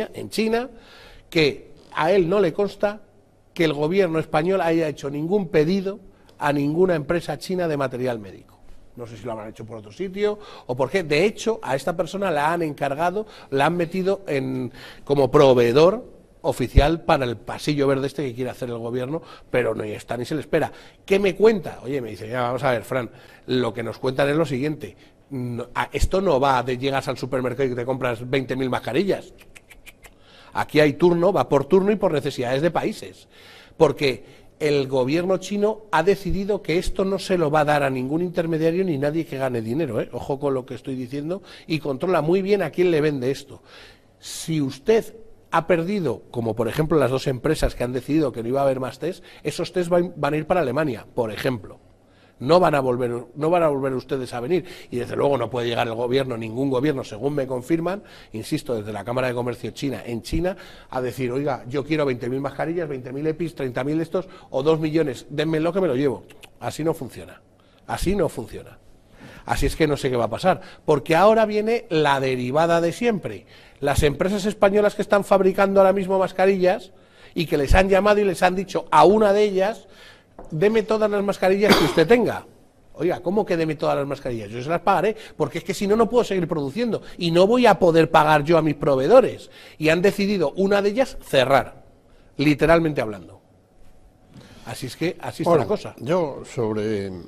en China, que a él no le consta que el gobierno español haya hecho ningún pedido a ninguna empresa china de material médico. No sé si lo habrán hecho por otro sitio o por qué. De hecho, a esta persona la han encargado, la han metido en, como proveedor oficial para el pasillo verde este que quiere hacer el gobierno, pero no está ni se le espera. ¿Qué me cuenta? Oye, me dice, ya vamos a ver, Fran, lo que nos cuentan es lo siguiente. esto no va de llegas al supermercado y te compras 20.000 mascarillas. Aquí hay turno, va por turno y por necesidades de países. Porque el gobierno chino ha decidido que esto no se lo va a dar a ningún intermediario ni nadie que gane dinero. ¿eh? Ojo con lo que estoy diciendo y controla muy bien a quién le vende esto. Si usted ha perdido, como por ejemplo las dos empresas que han decidido que no iba a haber más test, esos test van a ir para Alemania, por ejemplo no van a volver, no van a volver ustedes a venir. Y desde luego no puede llegar el gobierno, ningún gobierno, según me confirman, insisto, desde la Cámara de Comercio China en China, a decir, oiga, yo quiero 20.000 mascarillas, 20.000 EPIs, 30.000 estos o 2 millones, denme lo que me lo llevo. Así no funciona. Así no funciona. Así es que no sé qué va a pasar, porque ahora viene la derivada de siempre. Las empresas españolas que están fabricando ahora mismo mascarillas y que les han llamado y les han dicho a una de ellas deme todas las mascarillas que usted tenga. Oiga, ¿cómo que deme todas las mascarillas? Yo se las pagaré, porque es que si no, no puedo seguir produciendo y no voy a poder pagar yo a mis proveedores. Y han decidido una de ellas cerrar, literalmente hablando. Así es que así es la cosa. Yo sobre